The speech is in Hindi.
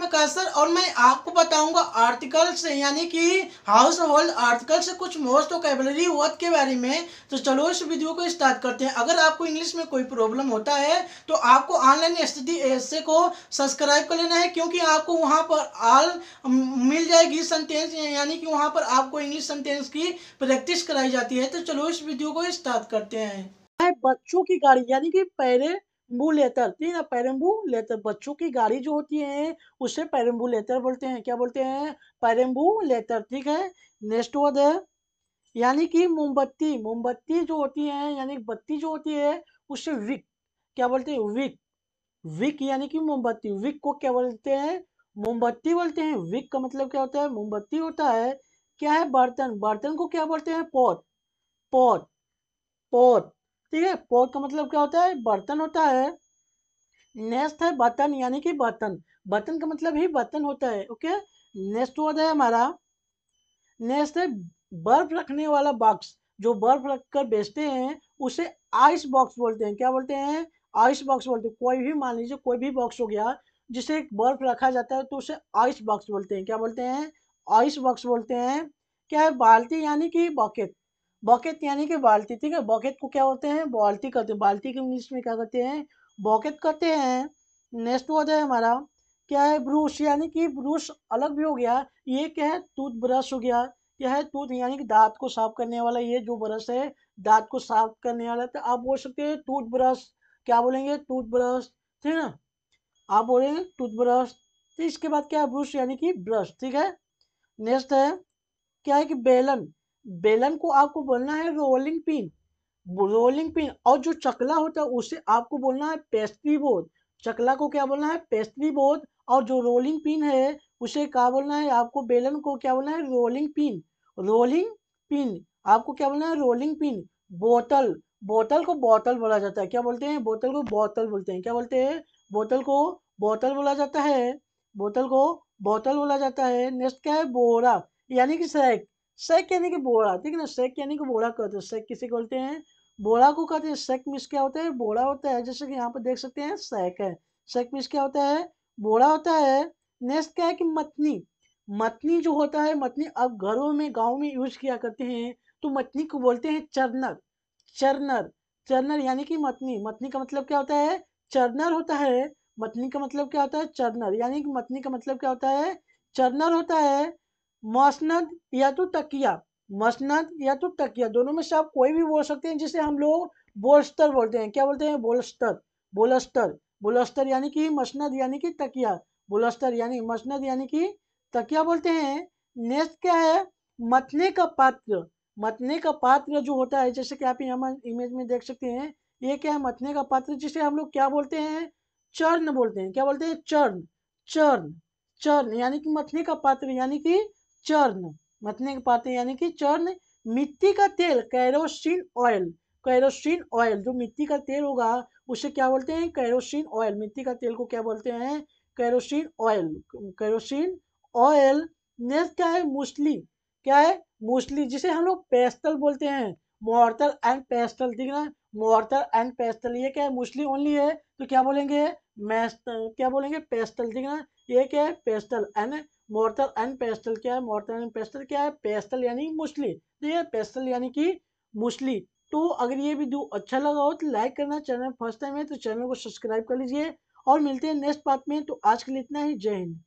मैं सर और मैं आपको बताऊंगा आर्टिकल्स यानी कि हाउस होल्ड आर्टिकल्स कुछ मोस्ट वोकेबलरी वर्ड के बारे में तो चलो इस वीडियो को स्टार्ट करते हैं अगर आपको इंग्लिश में कोई प्रॉब्लम होता है तो आपको ऑनलाइन स्थिति ऐसे को सब्सक्राइब कर लेना है क्योंकि आपको वहाँ पर आल मिल जाएगी सेंटेंस यानी कि वहाँ पर आपको इंग्लिश सेंटेंस की प्रैक्टिस कराई जाती है तो चलो इस वीडियो को स्टार्ट करते हैं बच्चों की गाड़ी यानी कि पहले पेरम्बू लेतर ना पैरम्बू लेतर बच्चों की गाड़ी जो होती है उसे पैरम्बू लेतर बोलते हैं क्या बोलते हैं पैरम्बू लेतर ठीक है नेक्स्ट वर्ड है यानी कि मोमबत्ती मोमबत्ती जो होती है यानी बत्ती जो होती है उसे विक क्या बोलते हैं विक विक यानी कि मोमबत्ती विक को क्या बोलते हैं मोमबत्ती बोलते हैं विक का मतलब क्या होता है मोमबत्ती होता है क्या है बर्तन बर्तन को क्या बोलते हैं पोत पोत पोत ठीक है पोर का मतलब क्या होता है बर्तन होता है नेस्ट है बर्तन यानी कि बर्तन बर्तन का मतलब ही बर्तन होता है ओके नेस्ट वर्ड है हमारा नेस्ट है बर्फ रखने वाला बॉक्स जो बर्फ रख कर बेचते हैं उसे आइस बॉक्स बोलते हैं क्या बोलते हैं आइस बॉक्स बोलते हैं कोई भी मान लीजिए कोई भी बॉक्स हो गया जिसे एक बर्फ रखा जाता है तो उसे आइस बॉक्स बोलते हैं क्या बोलते हैं आइस बॉक्स बोलते हैं क्या है बाल्टी यानी कि बॉकेट बॉकेट यानी कि बाल्टी ठीक है बॉकेट को क्या होते हैं बाल्टी कहते हैं बाल्टी के इंग्लिश में क्या कहते हैं बॉकेट कहते हैं नेक्स्ट वर्ड है हमारा क्या है ब्रूश यानी कि ब्रूश अलग भी हो गया ये क्या है टूथ ब्रश हो गया यह है टूथ यानी कि दांत को साफ करने वाला ये जो ब्रश है दांत को साफ करने वाला तो आप बोल सकते हैं टूथ ब्रश क्या बोलेंगे टूथ ब्रश ठीक है ना आप बोलेंगे टूथ ब्रश तो इसके बाद क्या है ब्रूश यानी कि ब्रश ठीक है नेक्स्ट है क्या है कि बेलन बेलन को आपको बोलना है रोलिंग पिन रोलिंग पिन और जो चकला होता है उसे आपको बोलना है पेस्ट्री बोर्ड चकला को क्या बोलना है पेस्ट्री बोर्ड और जो रोलिंग पिन है उसे क्या बोलना है आपको बेलन को क्या बोलना है रोलिंग पिन रोलिंग पिन आपको क्या बोलना है रोलिंग पिन बोतल बोतल को बोतल बोला जाता है क्या बोलते हैं बोतल को बोतल बोलते हैं क्या बोलते हैं बोतल को बोतल बोला जाता है बोतल को बोतल बोला जाता है नेक्स्ट क्या है बोरा यानी कि सैक सेक यानी कि बोड़ा ठीक है ना सेक यानी कि बोड़ा कहते हैं सेक किसे बोलते हैं बोड़ा को कहते हैं सेक मिस क्या होता है बोड़ा होता है जैसे कि यहाँ पर देख सकते हैं सेक है सेक मिस क्या होता है बोड़ा होता है नेक्स्ट क्या है कि मतनी मतनी जो होता है मतनी अब घरों में गाँव में यूज किया करते हैं तो मतनी को बोलते हैं चरनर चरनर चरनर यानी कि मतनी मतनी का मतलब क्या होता है चरनर होता है मतनी का मतलब क्या होता है चरनर यानी कि मतनी का मतलब क्या होता है चरनर होता है मसनद या तो तकिया मसनद या तो तकिया दोनों में से आप कोई भी बोल सकते हैं जिसे हम लोग बोलस्तर बोलते हैं क्या बोलते हैं बोलस्तर बोलस्तर बोलस्तर यानी कि मसनद यानी कि तकिया बोलस्तर यानी मसनद यानी कि तकिया बोलते हैं नेक्स्ट क्या है मतने का पात्र मतने का पात्र जो होता है जैसे कि आप यहाँ इमेज में देख सकते हैं ये क्या है मतने का पात्र जिसे हम लोग क्या बोलते हैं चर्ण बोलते हैं क्या बोलते हैं चर्ण चर्ण चर्ण यानी कि मथने का पात्र यानी कि चर्न मतने के पाते यानी कि चर्न मिट्टी का तेल कैरोसिन ऑयल कैरोसिन ऑयल जो मिट्टी का तेल होगा उसे क्या बोलते हैं कैरोसिन ऑयल मिट्टी का तेल को क्या बोलते हैं kerosene oil kerosene oil next क्या है मूसली क्या है मूसली जिसे हम लोग पेस्टल बोलते हैं मोर्टल एंड पेस्टल ठीक है मोर्टल एंड पेस्टल ये क्या है मूसली ओनली है तो क्या बोलेंगे मैस्ट क्या बोलेंगे पेस्टल ठीक है ये क्या है pestle and mortar and pestle क्या है मॉर्टल एंड पेस्टल क्या है पेस्टल यानी मुस्ली ठीक तो है पेस्टल यानी कि मुस्ली तो अगर ये वीडियो अच्छा लगा हो तो लाइक करना चैनल फर्स्ट टाइम है तो चैनल को सब्सक्राइब कर लीजिए और मिलते हैं नेक्स्ट पार्ट में तो आज के लिए इतना ही जय हिंद